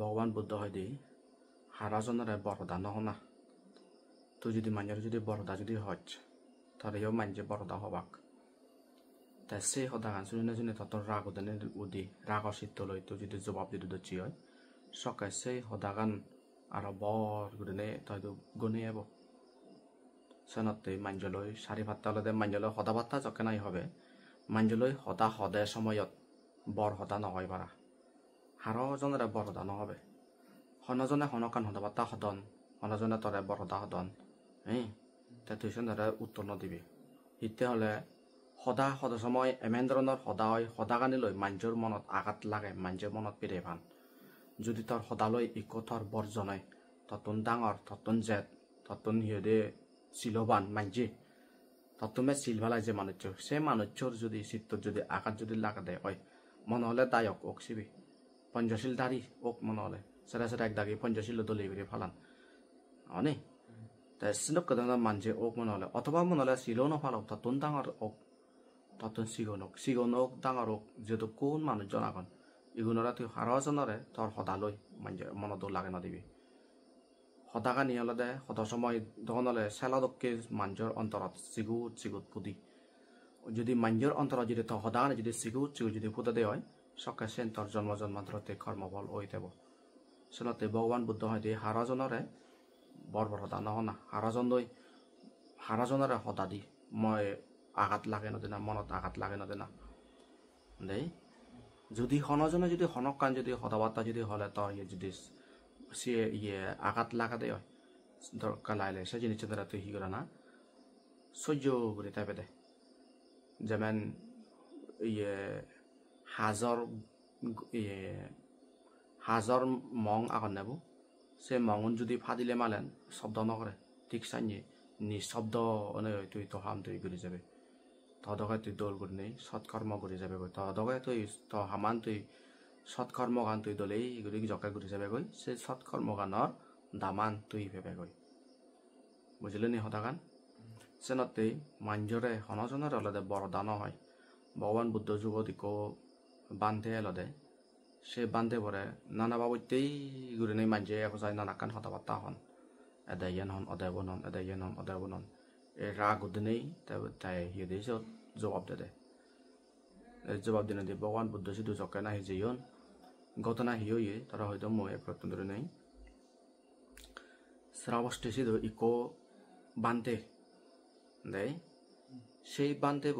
ভগবান বুদ্ধ হয় দি হারাজনরে বরদা নহনা তো যদি মানুষের যদি বরদা যদি তাহলে তাহলেও মানুষে বরদা হবাক তাই সে সদা গান শুনে শুনে তত রাগ উদানে উদি রাগ সিদ্ধ লই তো যদি জবাব দিতে দচ্ছি হয় সকাল সেই সদা গান আরো বর গুড়ে তয়তো গনে যাব সনতে মাঞ্জলৈ চাৰি ভাত্তালৈতে মাঞ্জলৈ সদা ভাত্তা যকে নাই হবে মাঞ্জলৈ সদা সদে সময়ত বর সদা নহয় পাৰা হাৰজনেৰে বৰদান হবে সনজনে সনকান হতবাতা সদন সনজনে তৰে বৰদা সদন হেঁ তেতিয়া উত্তৰ নদিবি তেতিয়াহ'লে সদা সদসময় এমেন্দ্ৰণৰ সদায় সদাগানি লৈ মাঞ্জৰ মনত আঘাত লাগে মাঞ্জৰ মনত পিৰে ভান যদি তৰ সদালৈ ইকথৰ বৰ্জনে ততুন ডাঙৰ ততুন জেদ ততুন সিহঁতে চিলবান মাঞ্জি ততুমে চিলভালাই যে মানুহ্য সেই মানুহ্যৰ যদি চিত্ৰত যদি আঘাত যদি লাগে দে হয় মনলৈ তাইক অক্সিবি পঞ্চশীল মনে হলে সেটা সেটা এক ಸರ পঞ্চশীল ಪಂಚಶೀಲ ದೊಲಿಬಿರಿ ফালান ಅವನೇ তাই সিনক কদম মানছে ওক মনে হলে অথবা মনে হলে সিলন ফালক ততন ডাঙর ওক ততন সিগন ওক সিগন ওক ডাঙর ওক যেহেতু কোন মানুষ জনাগণ ইগুণরা তুই হারজনরে তোর সদালৈ মানে মনত লাগে নদিবি সদাকা হলে দে সদ সময় দহনলে চেলাদককে মাঞ্জৰ অন্তৰত চিগুট চিগুট পুতি যদি মাঞ্জৰ অন্তৰত যদি তো সদাকানে যদি চিগুট চিগুট যদি ফুটাতে হয় চকেচেন তৰ জন্ম জন্মান্তৰ তে কৰ্মফল ঐ দেৱ আচলতে ভগৱান বুদ্ধ হয় হাৰাজনৰে বৰ বৰদা না হাৰাজন লৈ হাৰাজনৰে সদা দি মই আঘাত লাগে নদিনা মনত আঘাত লাগে নদিনা দেই যদি সনজনে যদি সনক কাণ যদি সদাবাৰ্তা যদি হ'লে তই যদি চিয়ে ইয়ে আঘাত লাগা দেই দৰকাৰ লাগিলে চাই জিনিছে দ্বাৰা তুই কৰা না চৈয় বুলি তাইপে দে যেমেন ইয়ে হাজৰ হাজৰ মং আগত নেব সেই মঙন যদি ফাদিলে মালেন শব্দ নকৰে ঠিক চাইনি নিঃশব্দ তুই তহাম তুই ঘূৰি যাবি তহঁতকে তুই দৌল কৰি নাই সৎকৰ্ম ঘূৰি যাবি গৈ তহঁতকে তুই তহামান তুই সৎকৰ্ম গান তুই দলেই ঘূৰি জকে ঘূৰি যাবে গৈ সেই সৎকৰ্ম গানৰ দামান তুই ভেবে গৈ বুজিলি নি সদা গান চেনতেই মাঞ্জৰে সনজনৰে হ'লে বৰদান হয় ভগৱান বুদ্ধ যুগত একো বান্ধে এলো দে সে বান্ধে পরে নানা বাবুতেই ঘুরে নেই মাঝে এখন যায় নানা কান হতাবার্তা হন এদাই ইয়ান হন অদায় বন হন এদাই ইয়ান হন অদায় বন হন এ রাগ উদ্দিনেই তারপর তাই হিয়ে দিয়েছে জবাব দে দে জবাব দিনে দিয়ে ভগবান বুদ্ধ সিদ্ধু চক্রে না হিজে ইয়ন ঘটনা হিও ইয়ে তারা হয়তো মই এক প্রত্যন্ত নেই শ্রাবষ্টে সিদ্ধ ইকো বান্ধে দেয় সেই বান্ধেব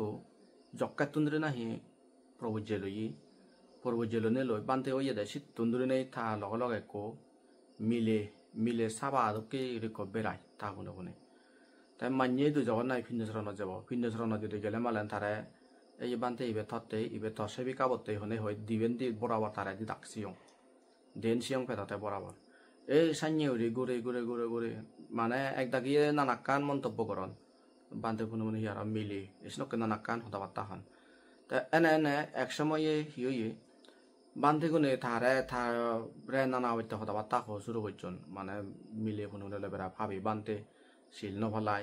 যক্কাতুন্দ্রে নাহি পৰ্বত জেলুই পৰ্বত জেলুনে লৈ বান্ধে হৈ ইয়াতে চিত তুন্দুৰিনে থা লগে লগে একো মিলে মিলে সাবা আদকে ৰেক বেৰাই থা গুনে গুনে তাই মানিয়ে দু জগত নাই ভিন্নচৰণত যাব ভিন্নচৰণত যদি গেলে মালেন তাৰে এই বান্ধে ইবে থতে ইবে বি কাবতে হনে হয় দিবেন দি বৰাবৰ তাৰে দি ডাক চিয়ং দেন চিয়ং পেটাতে বৰাবৰ এই সাইয়ে উড়ে ঘুরে ঘুরে ঘুরে ঘুরে মানে একদা গিয়ে নানা মন্তব্য করন বান্ধে গুনে মনে হিয়ারা মিলে এসনকে নানা কান হন এনে এনে এক সময়ে হিয়ে বান্ধিগুনে তাহারে তাহারে নানা অবৈধ কথাবার্তা হো শুরু করছেন মানে মিলে ফুনুলে লেবেরা ভাবি বান্ধে শিল নভলাই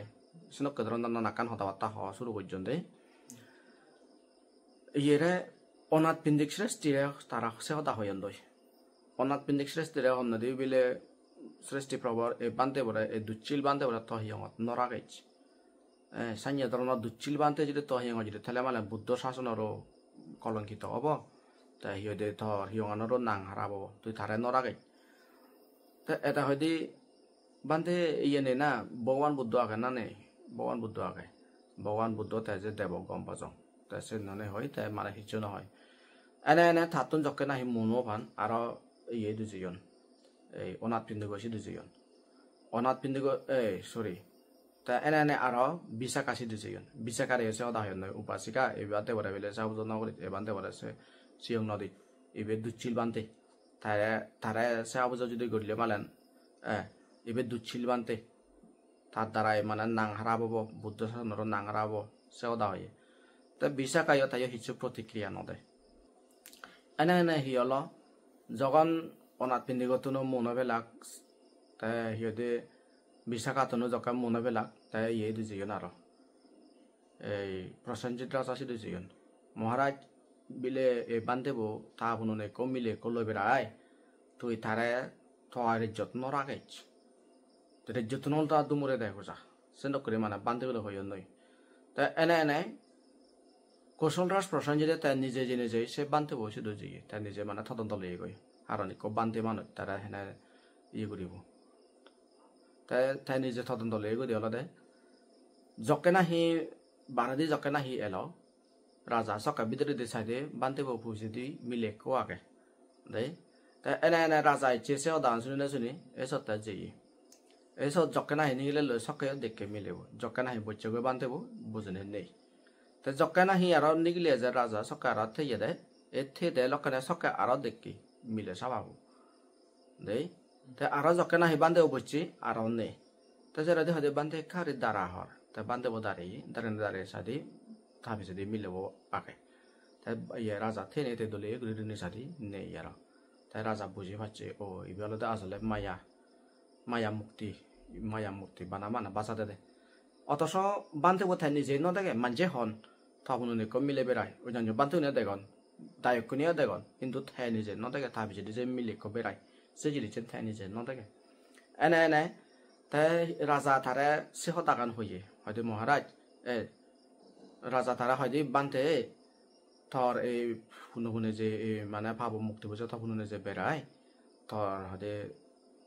সিনক ধরন নানা কান কথাবার্তা হওয়া শুরু করছেন দে ইয়েরে অনাথ পিন্দিক শ্রেষ্ঠীরে তারা সে হতা হইন দই অনাথ পিন্দিক শ্রেষ্ঠীরে অন্যদি বিলে শ্রেষ্ঠী প্রবর এ বান্ধে বরে এ দুচিল বান্ধে বরে তহিয়ত নরা গেছে স্থানীয় ধৰণৰ দুচ্ছিল বান্ধে যদি তো সিহঁত যদি থলে মানে বুদ্ধ শাসনৰো কলংকিত হ'ব তে সিহঁতে তো সিহঙানৰো নাং হাৰাব তুই তাৰে নৰাগৈ তে এটা সৈতে বান্ধে ইয়েনে না ভগৱান বুদ্ধ আগে নানে ভগৱান বুদ্ধ আগে ভগৱান বুদ্ধ তাই যে দেৱ গম পাজং তাৰপিছত নহ'লে হয় তাই মানে সিজ্য নহয় এনে এনে থাতোন যকে নাহি মনো ভান আৰু ইয়ে দুজন এই অনাথ পিন্ধি গৈছে দুজন অনাথ পিন্ধি গৈ এই চৰি তা এনে আৰু বিচা কাচি দিছে ইয়ন বিচা কাৰে হৈছে সদায় হিয়ন উপাচিকা এইবাৰতে বৰাই পেলাই চাহ বজাৰ নগৰীত এইবাৰতে বৰাইছে চিয়ং নদীত এইবাৰ দুচিল বান্ধে তাৰে তাৰে চাহ বজাৰ যদি গঢ়িলে মালেন এ এইবাৰ দুচিল বান্ধে তাৰ দ্বাৰাই মানে নাং হাৰাব হ'ব বুদ্ধ চাধনৰ নাং হাৰাব সে সদা হয় তাই বিচা কাঢ়িও তাই সিচু প্ৰতিক্ৰিয়া নদে এনে এনে সিয়লো জগন অনাত পিন্ধি গতনো মনোবিলাক তাই সিহঁতে বিশাখা তনু জক মনে পেলাক তাই ইয়ে দুজন আর এই প্রসেনজিৎ রাজ আছে দুজন মহারাজ বিলে এই বান্ধেব তা বুনে কম মিলে কল বেড়ায় তুই তারে থার যত্ন রাখাইছ তোর যত্ন তা দুমরে দেখো যা সে নকরি মানে বান্ধে বলে হইয় নই তা এনে এনে কৌশলরাজ প্রসেনজিতে তাই নিজে যে নিজে সে বান্ধে বসে দুজি তাই নিজে মানে তদন্ত লিয়ে গই আর অনেক বান্ধে মানুষ তারা হেনে ইয়ে করিব তাই তাই নিজে তদন্ত লৈ গৈ দিয়লা দে জকে নাহি বানাদি জকে নাহি এল রাজা সকা বিদরে দে সাইডে বানতে বউ দি মিলে কো আগে দে তাই এনে এনে রাজা ইচ্ছে সেও দান শুনি না শুনি এসব তাই যেই এসব জকে নাহি নিলে লৈ সকে দেখে মিলেব জকে নাহি বইছে গৈ বানতেব বুঝনে নেই তে জকে নাহি আর নিগলে যে রাজা সকা আর থেয়ে দেয় এ থে দে লক্ষণে সকা আর দেখি মিলে স্বভাব দেয় te ara jokke nahi bande ubuchi aronde te jere de hade bande kari dara hor te bande bo dari dare ne dare sadi tabi sadi mille bo ake te ye raja tene te dole guri ne sadi ne yara te raja buji pachi o ibalo de asole maya maya mukti maya mukti bana mana basate de অথচ বান্ধে বোধ নিজেই নদেখে মানছে হন তখন উনি মিলে বেড়ায় ওই জন্য বান্ধব নিয়ে দেখুন দায়ক নিয়ে দেখুন কিন্তু থে নিজে নদেখে তা পিছিয়ে নিজে মিলে বেড়ায় zhejili chen tani zhe nanda ge. Ene ene, te raza tare siho dagan huye, hoide Maharaj, e, raza tare hoide bante e, tar e, hunu hune zhe, e, mana pabu mukti bhoja ta hunu ne zhe berai, tar hoide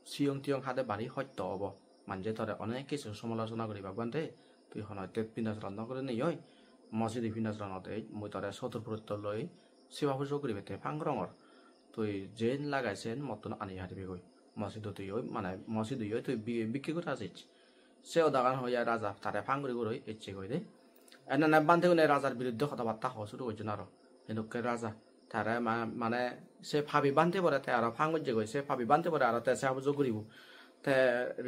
siyong tiyong hade bari hoj to obo, manje tar e onen kisho somala sona gori bagwan te, tui hono e tet pindas randa gori ne yoi, masjid e pindas randa te, mui tar e sotur purut to loi, siwa hujo gori bete pangrongor, তুই যেন লাগাইছে মতন আনি হাতিবি হৈ মচিদ তুই হৈ মানে মচিদ হৈ তুই বিক্ৰী কৰি আছে চেও দাগান হৈ ৰাজা তাতে ফাং কৰি গৈ ইচ্ছে কৰি দেই এনে বান্ধি কোনে ৰাজাৰ বিৰুদ্ধে কথা বাৰ্তা হৈছোঁ কৈছোঁ আৰু সেনেকৈ ৰাজা তাৰে মানে সেই ভাবি বান্ধি পৰে তে আৰু ফাং গৈ সেই ভাবি বান্ধি পৰে আৰু তে চাহ যোগ কৰিব তে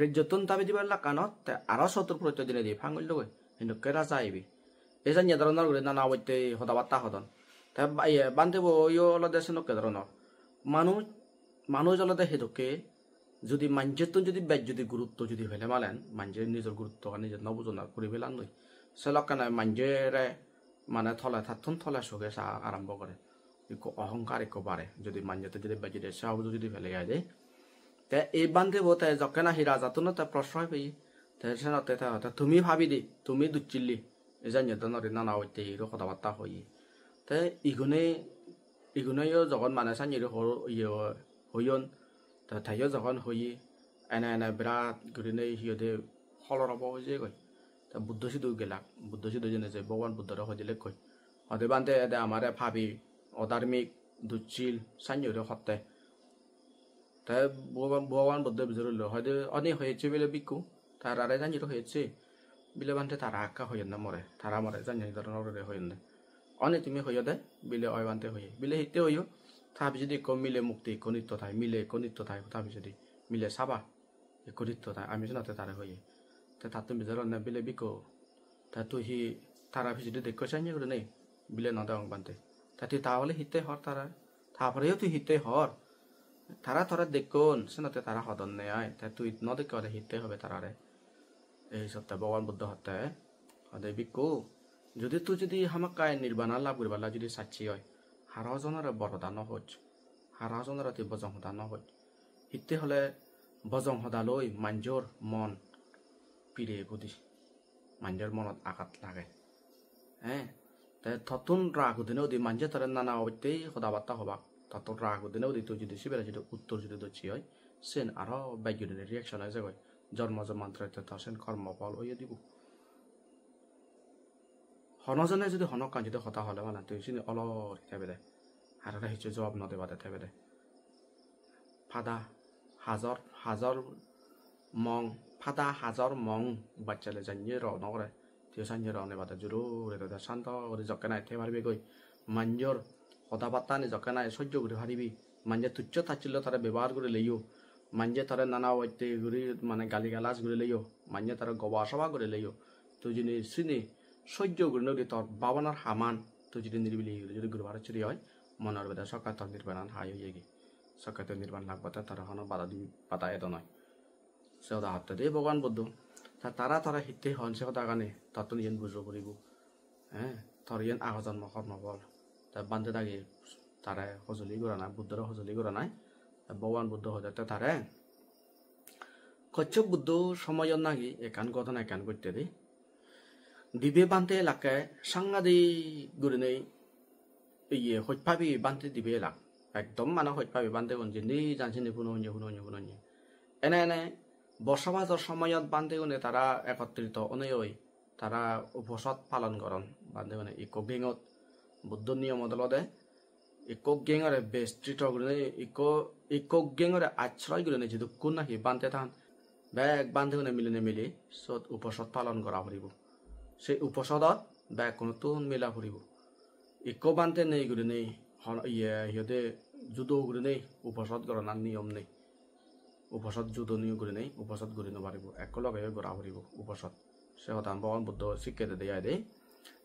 ৰিজ্যতন তাবি দিব লাগ কাণত তে আৰু চতুৰ প্ৰত্য দিনে দি ফাং গৈ সেনেকৈ ৰাজা আহিবি এই যে নেধৰণৰ গৈ নানা অৱত্যে সদা বাৰ্তা সদন তে বান্ধিব ইও অলপ দেচোন কে মানুষ মানুষ আলাদা হেতুকে যদি মাঞ্জেতন যদি বেদ যদি গুরুত্ব যদি ফেলে মালেন মাঞ্জে নিজের গুরুত্ব নিজের নবজনা করে ফেলান নই সেলকানে মাঞ্জেরে মানে থলে থাথন থলে সঙ্গে আরম্ভ করে অহংকার বাড়ে যদি মাঞ্জেতে যদি বেদ যদি সাহব যদি ফেলে যায় তে এই বান্ধে বোতে যকে না হিরা যাতো না প্রশ্রয় পেয়ে তে সে তে তুমি ভাবি দি তুমি দুচিল্লি এ জানিয়ে নানা হইতে কথাবার্তা হই তে ইগুনে Igunoyo zogon manasan yiri ho yo hoyon ta tayo zogon hoyi ana ana bra gurine hiyo de holora bo je koi ta buddho si du gelak buddho si du jene je bhagwan buddho ro hojile koi ode bante ede amare phabi অধার্মিক দুচিল সাঞ্জরে হত্যে তাই ভগবান বুদ্ধ বিজরুল হয়তো অনেক হয়েছে বলে বিকু তার আরে জানিয়ে হয়েছে বিলে বান্ধে তারা আঁকা হইয়েন না মরে তারা মরে জানিয়ে ধরনের হইয়েন না অনেক তুমি হইয় দেয় বিলে অয়বান্তে হই বিলে হিতে হইও থাপ যদি কম মিলে মুক্তি কনিত্য থাই মিলে কনিত্য থাই থাপ যদি মিলে সাবা কনিত্য থাই আমি শোনাতে তারা হইয়ে তা তা তুমি জল না বিলে বিকো তা তুই হি তারা ভি যদি দেখো চাই করে নেই বিলে নদে অংবান্তে তা তুই তাহলে হিতে হর তারা তারপরেও তুই হিতে হর তারা তোরা দেখুন শোনাতে তারা হদন নেয় আয় তা তুই ন দেখে হিতে হবে তারা রে এই সপ্তাহে ভগবান বুদ্ধ হতে হদে বিকু যদি তুই যদি হামাকায় নির্বাণ লাভ করবালা যদি সাচ্ছি হয় হারাজনের বরদা নহজ হারাজনের তুই বজং হদা নহজ ইত্যে হলে বজং হদালৈ মাঞ্জর মন পিড়ে গুদি মাঞ্জর মনত আঘাত লাগে হ্যাঁ তাই থতুন রাগ দিনেও দি মাঞ্জে তার নানা অবতেই সদা বার্তা হবাক থতুন রাগ দিনেও দি তুই যদি শিবেরা যদি উত্তর যদি দচ্ছি হয় সেন আরো ব্যাগ্যদিনের রিয়াকশন হয়ে যাবে জন্ম জন্মান্তরিত সেন কর্মফল হইয়ে দিব হনজনে যদি হনক কান্দিত হতা হ'লে মানে দুইজনী অলৰ হিচাপে দে হাতত সিঁচু জবাব নদেবা দেখাবে দে ফাদা হাজৰ হাজৰ মং ফাদা হাজৰ মং বাচ্চালে জানিয়ে ৰ নকৰে তিয় চানিয়ে ৰ নেবা দে জোৰে দাদা শান্ত কৰি জকে নাই থে গৈ মাঞ্জৰ সদা পাত্তা আনি জকে নাই সহ্য কৰি হাৰিবি মাঞ্জে তুচ্ছ থাচিল তাৰে ব্যৱহাৰ কৰি লৈও মাঞ্জে তাৰে নানা ঐতি গুৰি মানে গালি গালাজ ঘূৰি লৈও মাঞ্জে তাৰে গবা চবা কৰি লৈও তুজনী চিনি ಸೊಜ್ಜೆ ಉಗುರುನವ್ರಿಗೆ ತೋರ್ ಭಾವನಾರ್ ಹಮಾನ್ ತುಜಿರಿ ನಿರ್ಬಿಲಿ যদি গুরুবার চুরি হয় মনের বেদা সকাল তর নির্বাণ হাই হয়ে গে সকাল হৈয়েগে সকাত নিৰ্বাণ লাগবতা হন বাধা দি পাতা এত নয় সেৱা হাত দেই ভগৱান বদ্ধ তারা তারা হিতে হন সে সেৱা কাৰণে তাতো যেন বুজো কৰিব হে হ্যাঁ, ধৰ যেন আহ জন্ম কর্ম বল তা বান্ধে থাকে তারা সঁজুলি করা নাই বুদ্ধরা সঁজুলি করা নাই ভগবান বুদ্ধ সজাতে তারা কচ্ছপ বুদ্ধ সময়ত নাগি একান কথা না একান করতে দেই দিবে bante লাকে sangadi gurine ইয়ে হৈপাবি pabi দিবে লাক একদম মানে হৈপাবি পাবি বান্ধে গঞ্জি নি জানছে নি কোনো নি কোনো নি কোনো নি এনে এনে বসবাসের সময়ত বান্ধে গুণে তারা একত্রিত অনেক তারা উপসত পালন করন বান্ধে গুণে ইকো গেঙত বুদ্ধ নিয়ম দলতে ইকো গেঙরে বেষ্টিত গুণে ইকো ইকো গেঙরে আশ্রয় গুণে যদি কোন নাকি বান্ধে থান বেগ বান্ধে গুণে মিলনে মিলি সত উপসত পালন করা হরিব সেই উপসদত বা কোনো তুন মেলা ফুরিব ইকো বানতে নেই গুড়ি নেই ইয়ে সিহঁতে জুদো গুড়ি নেই উপসদ গণনার নিয়ম নেই উপসদ জুদো নিয়ে গুড়ি নেই উপসদ গুড়ি নাৰিব একেলগে গড়া ফুৰিব উপসদ সে হতাম ভগৱান বুদ্ধ শিক্ষাতে দেয়াই দেই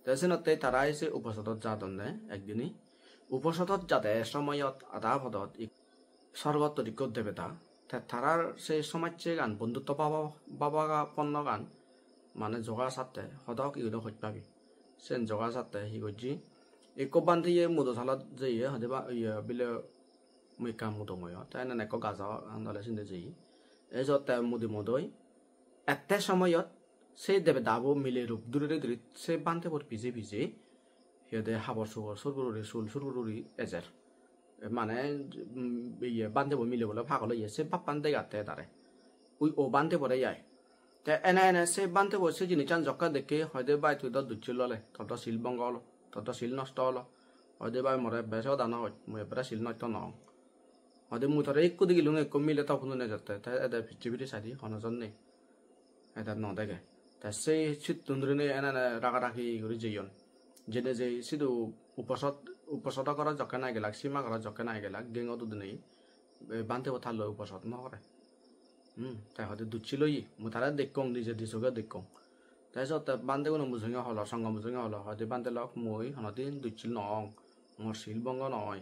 তেসিনতে তারাই সে উপসদত যা দণ্ডে একদিনই উপসদত যাতে সময়ত আদাভদত স্বর্গত দেবতা তারার সেই সমাজে গান বন্ধুত্ব পাবা বাবা পণ্য গান মানে জগা সাথে সদাও কি হইলে হজ পাবি সেন জগা সাথে হি গজি একো বান্ধি ইয়ে মুদো সালাত যে ইয়ে হদেবা ইয়ে বিলে মুই কাম মুদো ময় তাই না একো গাজা আন্দোলে সিন্দে যেই এই যতে মুদি মুদই এতে সময়ত সেই দেবে দাবো মিলে রূপ দূরে দূরে সে বান্ধে পর ভিজে ভিজে সিহঁতে সাবৰ চুবৰ চুৰগুৰি চুল চুৰগুৰি এজেৰ মানে ইয়ে বান্ধে মিলিবলৈ ভাগলৈ ইয়ে চে বাপ বান্ধে গাতে তাৰে উই অ বান্ধে পৰে ইয়াই তে এনে এনে সেই বান্ধে কৈছে যে নিজান জকা দেখি হৰদেৱবাই তহঁতৰ দুচিল ল'লে তহঁতৰ শিল বংগ হ'ল তহঁতৰ শিল নষ্ট হ'ল বাই মৰে বেছ দানা মই এবাৰ শিল নষ্ট নহওঁ হদে মোৰ তাৰে একো দেখিলো একো মিল এটা শুনো নাযাতে এটা ফিটি ফিটি চাই দি শুনাজন নে এটা নদেখে তাৰ সেই চিট তুন্দ্ৰিনে এনে এনে ৰাগা ৰাখি কৰি যিয়ন যেনে যে চিটো উপচত উপচত কৰা জকে নাই গেলাক সীমা কৰা জকে নাই গেলাক গেঙত উদিনেই বান্ধে কথা লৈ উপচত নকৰে 음, 다 하도 두칠로이 뭐 다른 데공 이제 뒤서가 데공 그래서 또 반대고는 무슨 거 하러 상가 무슨 거 하러 하도 반대로 뭐이 하나 된 두칠 농 মরছিল বঙ্গ নয়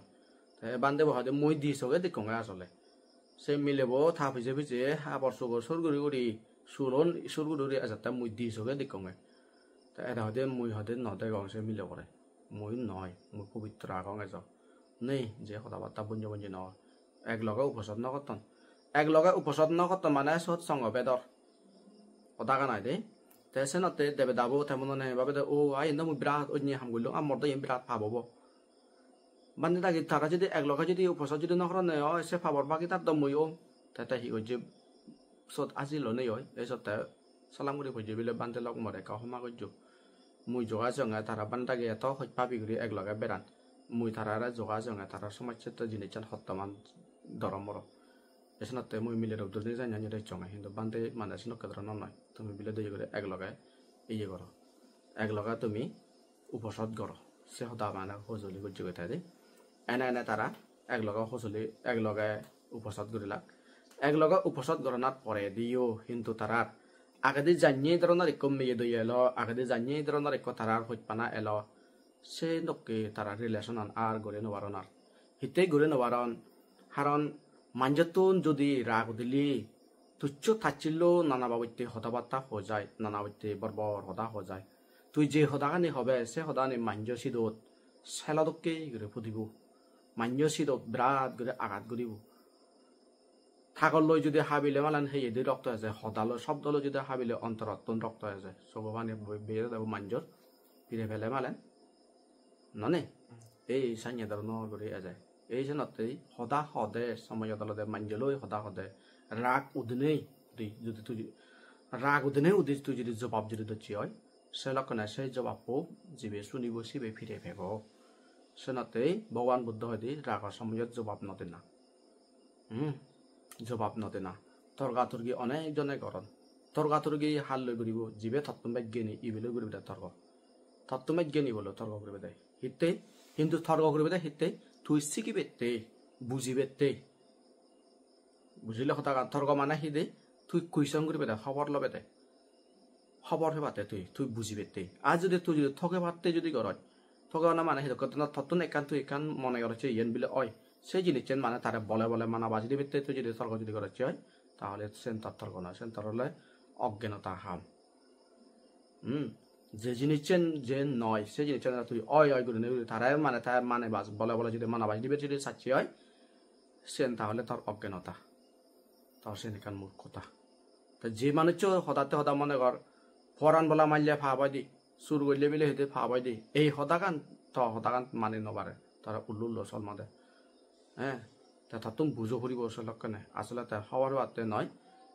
বান্ধে বহাদে মই দি সবে দেখ আসলে সে মিলেব থা পিছে পিছে আবার সগর সুর গুড়ি গুড়ি সুরন সুর গুড়ি গুড়ি আচ্ছা তা মই দি সবে দেখ তা এটা হতে মই হতে নদে গং সে মিলে করে মই নয় মই পবিত্র আগং এজ নেই যে কথাবার্তা বঞ্জ বঞ্জ ন এক লগে উপাসনা করতন একলগে উপচত নকত মানে সৎ সংঘ বেদর কথা নাই দেই তে সেনতে দেবে দাবো বাবে ও ভাব হবো মানে তাকে তারা যদি একলগে যদি উপসত যদি নকর নে সে ফাবর বাকি তার তো আজি ল এই সত্তাহে সালাম করে খুঁজে বিলে বান্ধে লগ মরে জগা জঙায় তারা বান্ধাকে এত সৎ পাবি করে একলগে বেড়ান মুই তারা জগা জঙায় তারা সমাজ জিনিস সত্যমান দরম এসে না মই মিলে রব দিন জানি আনি রাই চঙা কিন্তু বান্দে মানে সে নক্ষত্র ন নয় তুমি বিলে দিয়ে করে এক লগায় ইয়ে করো এক লগা তুমি উপসদ করো সে হতা মানে সজুলি গুজ্জ করে থাকে এনে এনে তারা এক লগা সজুলি এক লগায় উপসদ করিলাক এক লগা উপসদ গরনাত পরে দিও কিন্তু তারা আগে দিয়ে জানিয়ে ধরনের এক মেয়ে দিয়ে এলো আগে দিয়ে জানিয়ে ধরনের এক তারা আর হৈপানা এলো সে নকি তারা রিলেশন আর গড়ে নবারণ আর হিতেই গড়ে নবারণ কারণ মানজাতন যদি রাগ দিলে তুচ্ছ থাচ্ছিল নানা বাবুতে হতাবার্তা হয়ে যায় নানা বাবুতে বর্বর হদা হয়ে যায় তুই যে হদাগানি হবে সে হদানি মাঞ্জ চিদত চেলাদকে করে ফুদিব মাঞ্জ চিদত বিরাট করে আঘাত করিব থাকলৈ যদি হাবিলে মালান সেই এদের রক্ত আছে সদালৈ শব্দলৈ যদি হাবিলে অন্তরত্তন রক্ত আছে সবানে বেড়ে দেব মাঞ্জর ফিরে ফেলে মালেন ননে এই সাইয়া ধরনের করে যায় এইজনতেই সদা সদে সময় আদালতে মাঞ্জলৈ সদা সদে ৰাগ উদিনেই যদি তুই রাগ উদিনেই উদি তুই যদি জবাব যদি দচি হয় সে লক্ষণে সেই জবাবও জীবে শুনিব সিবে ফিরে ফেব সেনাতেই ভগবান বুদ্ধ হয়দি রাগর সময়ত জবাব নদে না হুম জবাব নদে না তর্গা তর্গী অনেকজনে করণ তর্গা তর্গী হাল লৈ ঘূৰিব জীৱে তত্ত্বম্বাক জ্ঞানী ইবিলৈ ঘূৰিব দে তৰ্ক তত্ত্বম্বাক জ্ঞানী বোলো তৰ্ক কৰিব দে হিতে কিন্তু তৰ্ক কৰিব দে হিতে তুই কি বেতে বুঝি বেতে বুঝিলে হতা থর্গ মানে সি দে তুই কুইশন করি পেতে খবর ল পেতে খবর পাতে তুই তুই বুঝি পেতে আর যদি তুই যদি থকে পাতে যদি গরজ থকে না মানে সেটা না থতুন একান তুই একান মনে করছে ইয়েন বলে অয় সেই জিনিসেন মানে তারে বলে বলে মানা বাজি দিবে তুই যদি তর্ক যদি করছে হয় তাহলে সেন তর্ক না সেন তার হলে অজ্ঞানতা হাম হুম যে জিনিসছেন যে নয় সে জিনিসছেন তুই অয় অয় করে তারাই মানে তা মানে বাস বলে বলে যদি মানা বাস দিবে যদি সাচ্ছি হয় সেন তাহলে তোর অজ্ঞানতা তোর সেন এখান মূর্খতা তা যে মানুষ হদাতে হদা মনে কর ফরান বলা মারলে ফাহাবাই দি সুর করলে বিলে হেঁটে ফাহাবাই দি এই হদাকান তো হদাকান মানে নবারে তারা উল্লুল সল মাদে হ্যাঁ তা তা তুমি বুঝো ফুরিব ওসব লক্ষণে আসলে তা হওয়ার হাতে নয়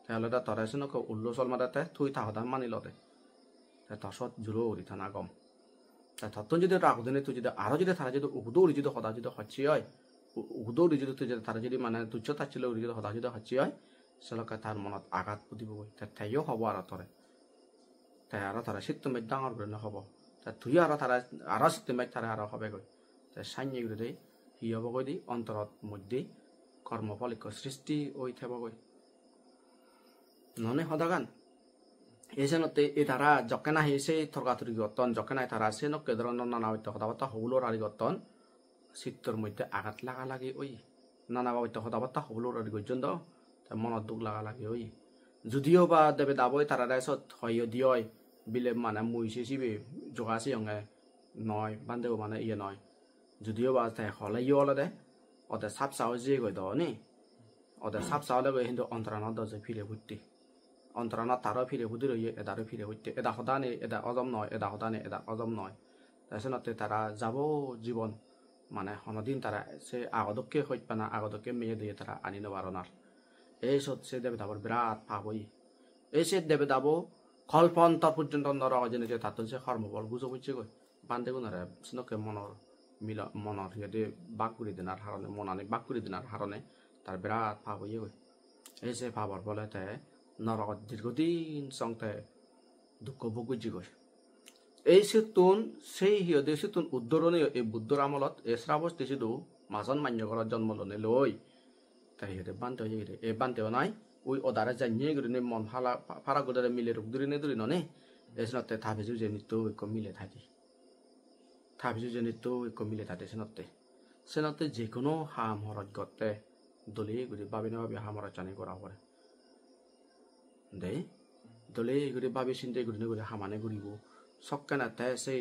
তাহলে তা তারা সেনক উল্লুল সল মাদে তুই তা হদা মানি লদে তছত জোৰ উদিত নাগম তত্ত্ব যদি আগদিনে তুই যদি আরও যদি তারা যদি উহুদ উহুদৌ যদি হতা যদি সচি হয় উহুদ উহুদৌ যদি তুই যদি তারা যদি মানে তুচ্ছ তাচ্ছিল যদি হতা যদি সচি হয় সেলকে তার মনত আঘাত পুতিবগৈ তে তাইও হব আৰু তৰে তাই আৰু তাৰা চিত্তমেদ ডাঙৰ গণ্য হ'ব তে তুই আৰু তাৰা আৰু চিত্তমেদ তাৰে আৰু হবেগৈ তে চাইনী গুৰুদে সি হ'বগৈ দি অন্তৰত মধ্যে কৰ্মফলিক সৃষ্টি হৈ থাকিবগৈ ননে সদাগান এজনতে এই ধাৰা জকেনাহি সেই থকা থুৰি গতন জকেনাই ধাৰা সেই নকে ধৰণৰ নানা বৈত্য কথা বাৰ্তা হবলৰ আৰি গতন চিত্ৰৰ মধ্যে আঘাত লগা লাগে ঐ নানা বৈত্য কথা বাৰ্তা হবলৰ আৰি গৰ্জন তাৰ মনত দুখ লগা লাগে ঐ যদিও বা দেৱে দাবই তাৰা ৰাইচত হয় দিয় বিলে মানে মুইছে চিবি যোগাছে অঙে নয় বান্ধেও মানে ইয়ে নয় যদিও বা তাই হলে ইয়ে দে অতে চাপ চাওঁ যিয়ে গৈ দ নি অতে চাপ চাওঁলে গৈ কিন্তু অন্তৰাণত দৰ্জে ফিৰে ভুটি অন্তরণা তারও ফিরে হুদি রইয়ে এদারও ফিরে হইতে এদা সদানে এদা অজম নয় এদা সদানে এদা অজম নয় তাৰপিছতে তারা যাব জীবন মানে সনদিন তারা সে আগতকে হইত পানা আগতকে মেয়ে দিয়ে তারা আনি নবারণার এই সত সে দেবদাবর বিরাট পাপ হই এই সে দেবদাব কল্পন্ত পর্যন্ত নর অজনে যে তাত সে কর্মফল গুজো হচ্ছে গৈ বান্ধে গুণারে সিনকে মনৰ মিল মনৰ সিহঁতে বাক কৰি দিনাৰ কাৰণে মন আনি বাক কৰি দিনাৰ কাৰণে তাৰ বিৰাট পাপ হৈ গৈ এই যে পাপৰ ফলতে নরকত দীর্ঘদিন সংতায় দুঃখ ভোগ জিগস এই সেতুন সেই সিহঁতে সেতুন উদ্ধরণে এই বুদ্ধর আমলত এ শ্রাবস্তি সিধু মাজন মান্য ঘৰত জন্ম ল'লে লই তাই সিহঁতে বান্ধ হয়ে গেৰে এ বান্ধ নাই ওই অদারে যা নিয়ে গেৰে নে মন ফালা ফারা গোদারে মিলে রোগ দূরে নে দূরে ননে এসনতে থাভিজু যে নিত্য ঐক্য মিলে থাকি থাভিজু যে নিত্য ঐক্য মিলে থাকে সেনতে সেনতে যে কোনো হাম হরজ গতে দলিয়ে গুলি ভাবি না হাম হরজ জানি করা পড়ে দেই দলে এইগুৰি বাবে চিন্তে ঘূৰি নগৰি সামানে ঘূৰিব চককান আটাই আছে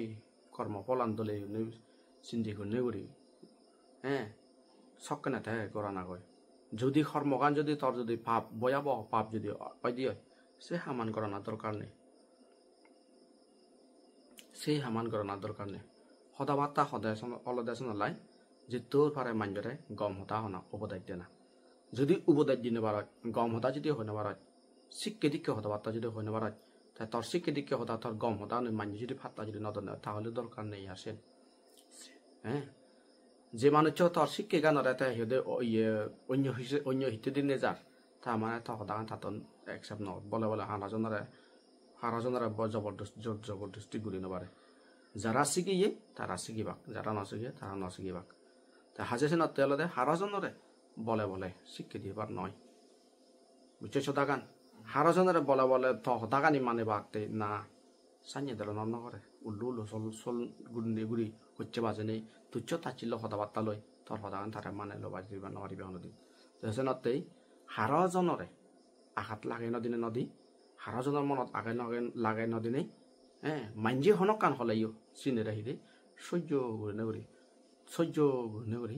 কৰ্ম পলান দলে চিন্তাই ঘূৰি নগৰি হে চককান আটাই কৰা নাগৰ যদি কৰ্মকান যদি তৰ যদি পাপ বয়াবহ পাপ যদি পাই দিয়ে সেই সামান কৰা না দৰকাৰ নাই সেই সামান কৰা না দৰকাৰ নে সদা বাৰ্তা সদায় অলদেশ নলাই যে তোৰ পাৰে মান্যৰে গম হতা শুনা উপদায় দিয়ে না যদি উপদায় দি নাপাৰ গম হতা যদি হৈ নাপাৰ শিক্ষা দীক্ষা সদাবার্তা যদি হয় নবার তাই তোর শিক্ষা দীক্ষা তোর গম সদা মান্য যদি ফাটা যদি নদনে তাহলে দরকার নেই আসে হ্যাঁ যে মানুষ তোর শিক্ষা গান তাই সিহঁতে অন্য হিসে অন্য হিতদিন নেজার মানে তো সদা তাত একসেপ্ট ন বলে বলে হারাজনেরে হারাজনেরে বৰ জবৰদস্ত জোৰ জবৰদস্তি ঘূৰি নবাৰে যাৰা চিকিয়ে তাৰা চিকিবাক যাৰা নচিকিয়ে তাৰা নচিকিবাক হাজেছে নতুন হাৰাজনৰে বলে বলে শিক্ষা দিবাৰ নহয় বুজিছে গান হাৰজনেৰে বলে বলে থতা কানি মানে বাকতে না চানি দলন নকৰে উল্লু উল্লু চল চল গুণ্ডি গুৰি সুচ্ছে বাজনে তুচ্ছ তাচিল সদাবাৰ্তা লৈ তৰ সদাগান তাৰে মানে লবা দিব নোৱাৰিবি নদী তাৰপিছত নতেই হাৰজনৰে আঘাত লাগে নদীনে নদী হাৰজনৰ মনত আগে নগে লাগে নদীনে এ মাইঞ্জি হনক কাণ হ'লে ইও চিনে ৰাখি দেই চৈয্য ঘূৰণে ঘূৰি চৈয্য ঘূৰণে ঘূৰি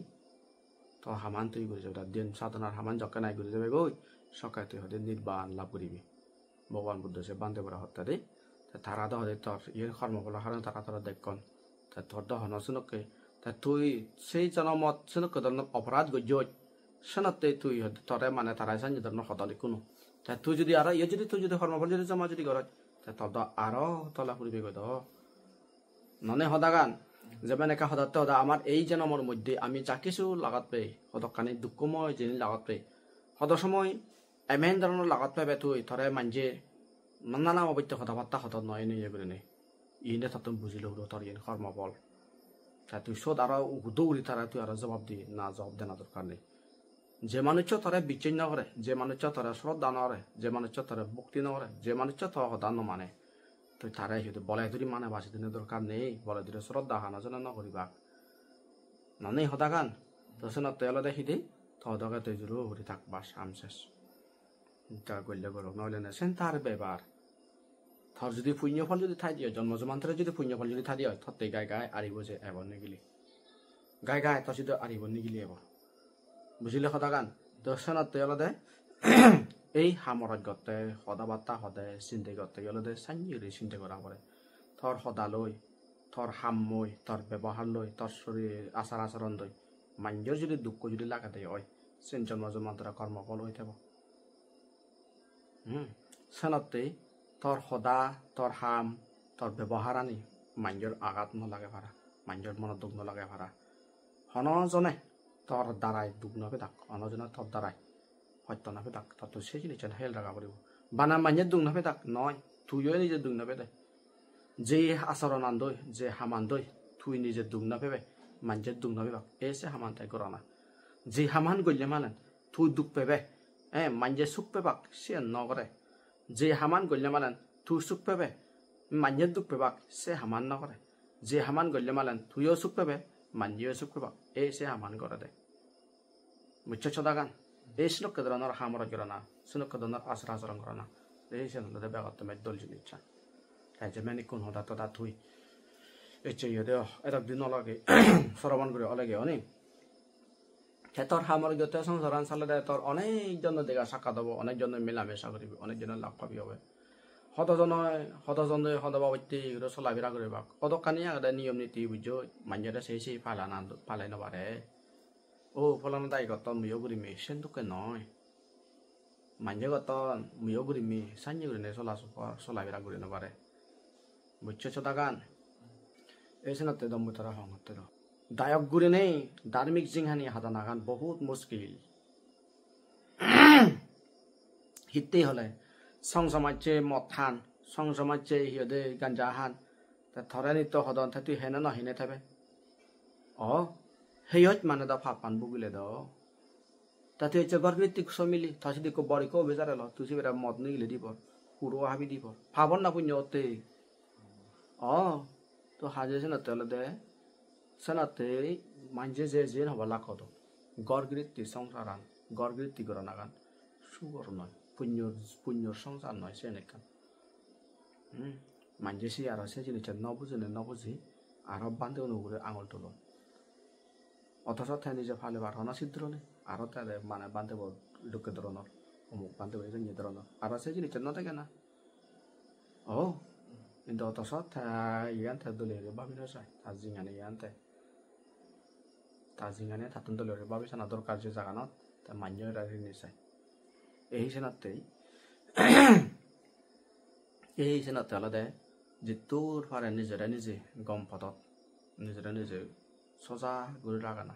তই সামান তুই ঘূৰি যাবি দিন চাদনাৰ সামান জকে নাই ঘূৰি যাবি গৈ সকায়তি নির্বাণ লাভ করিবে ভগবান বুদ্ধ সে বান্ধে বরা হত্যারে তারা দহ তর ইয়ের কর্মফল হারণ তারা তরা দেখকন তা তোর দহন শুনকে তা তুই সেই জনমত শুনকে ধরনের অপরাধ গজ্য শোনাতে তুই তরে মানে তারাই সান ধরনের হদলে কোনো তা তুই যদি আরো ইয়ে যদি তুই যদি কর্মফল যদি জমা যদি করত তা তব আরো তলা ফুরিবে গদ ননে হদাগান যেমন একা সদাতে সদা আমার এই জনমৰ মধ্যে আমি যা কিছু লাগাত পে সদকানি দুঃখময় যেন লাগাত পে সদসময় এমেন ধৰণৰ লগত পাই বেতুই ধৰে মানজে নানান অৱশ্য কথা বাৰ্তা হতত নহয় নে ইয়ে গুণে ইনে তাতো বুজিলোঁ সুধো ধৰ ইন কৰ্মবল তাই তুই চত আৰু সুধো উৰি তাৰা তুই আৰু জবাব দি না জবাব দেনা দৰকাৰ নাই যে মানুষ তারা বিচ্ছিন্ন করে যে মানুষ তারা শ্রদ্ধা নরে যে মানুষ তারা ভক্তি নরে যে মানুষ তারা সদা মানে তুই তারাই হয়তো বলে ধরি মানে বাসি দিনে দরকার নেই বলে ধরে শ্রদ্ধা হানা যেন নকরিবা নানেই সদা গান তখন তেল দেখি দেই তহদকে তৈ জোরো ঘুরি থাকবাস আম শেষ ইনকা গল্লা গরক নহলে না সেন বেবার থর যদি পুণ্য ফল যদি থাই দিয়ে জন্ম জমান্তরে যদি পুণ্য ফল যদি থাই দিয়ে থতে গায় গায় আরিব যে এবার নিগিলি গায় গায় তসি তো আরিব নিগিলি এব বুঝিলে কথা গান দর্শনাত তেল দে এই সামরাজ গতে সদা বার্তা সদে চিন্তা গতে গেল দে চাঞ্জিৰে চিন্তা কৰা পৰে থৰ সদা লৈ থৰ সাময় তৰ ব্যৱহাৰ লৈ তৰ শৰীৰ আচাৰ আচৰণ লৈ মাঞ্জৰ যদি দুখ যদি লাগে দে হয় চিন জন্ম জমান্তৰা কৰ্মফল হৈ থাকিব সেনতে তোর সদা তোর হাম তোর ব্যৱহাৰ আনি মাঞ্জৰ আঘাত নালাগে ভাড়া মাঞ্জৰ মনত দুখ নালাগে ভাড়া হনজনে তোর দ্বারাই দুখ নাবে থাক হনজনে তোর দ্বারাই সত্য নাবে থাক তোর তো সেই জিনিস হেল রাখা পড়ব বানা মাঞ্জের দুখ নাবে থাক নয় তুইও নিজের দুখ নাবে দে যে আচরণ আন্দই যে হামান্দই তুই নিজের দুখ না পেবে মাঞ্জের দুখ নাবে ভাগ এসে হামান তাই করা না যে হামান গলিয়ে মানেন তুই দুখ পেবে এ মাঞ্জে সুখ পেবাক সে নগরে যে হামান গল্যমালেন থু সুখ পেবে মাঞ্জে দুঃখ পেবাক সে হামান নগরে যে হামান গল্যমালেন থুয় সুখ পেবে মাঞ্জিও সুখ পেবাক এ সে হামান করে দে মুখ্য ছদাগান এ শ্লোক ধরনের হামর গিরনা শ্লোক ধরনের আশ্রা আশ্রম করনা এই সে নন্দ দেবে তুমি দল জিনি ইচ্ছা তাই যে মেনি কোন হদা তদা থুই এই চেয়ে দেহ এটা দিন অলগে শ্রবণ করে অলগে অনেক হেতর হামর যত সংসরান সালে তোর অনেক জন দেখা সাক্ষাৎ হব অনেক জন মিলামেশা করিবি অনেক জন লাভ পাবি হবে হতজন হতজন হতবাবতী চলাফেরা করিবা কতখানি আগতে নিয়ম নীতি বুঝো মানুষেরা সেই সেই ফালানা ফালাই নবারে ও ফলানা তাই গতন মুয়ো ঘুরিমি সেন তোকে নয় মানুষে গতন মুয়ো ঘুরিমি সাঞ্জি ঘুরিনে চলা চলাফেরা ঘুরি নবারে বুঝছো চোদা গান এই সেনাতে দম্বুতরা হং হতে দায়ক গুরেনে ধার্মিক জিংহানি হাতা নাগান বহুত মুশকিল হিতেই হলে সং সমাজে মদ হান হিয়দে গাঞ্জা হান থরে নিত হদন থাকি হেন নহিনে থাকে অ হেই হেয়ত মানে দা পান বুগিলে দ তাতে হচ্ছে গর্বিত্তিক সমিলি থাসি দিকো বড়িকো বেজারে ল তুসি বেরা মদ নিগিলে দিব পুরো হাবি দিব ফাবন না পুণ্য অতে অ তো হাজেছে না তেলে দেয় senate manje hmm. je je hoba lakodo gorgritti সংসারান gorgritti goranagan সুগর নয় পুণ্য পুণ্য সংসার নয় সে নেকান হুম মানজে সে আর সে জিনিসটা ন বুঝে ন বুঝি আর বান্ধে নগরে আঙুল তোল অথচ তাই নিজে ফালে বার বারহনা সিদ্ধ নেই আর তাহলে মানে বান্ধে লোকে ধরনের অমুক বান্ধে নিজে ধরনের আর সে জিনিসটা ন থাকে না ও কিন্তু অথচ ইয়ান থাকে থাকলে ভাবি না যায় তার জিঙানে ইয়ান থাকে তাজিঙানে থাতন্ত লৈ ৰ'ব পিছত নাদৰ কাৰ্য জাগানত মান্য ৰাজনী চাই এই চেনাতেই এই চেনাতে আলাদে যিটো পাৰে নিজৰে নিজে গম পথত নিজৰে নিজে সজা গুৰি লাগানা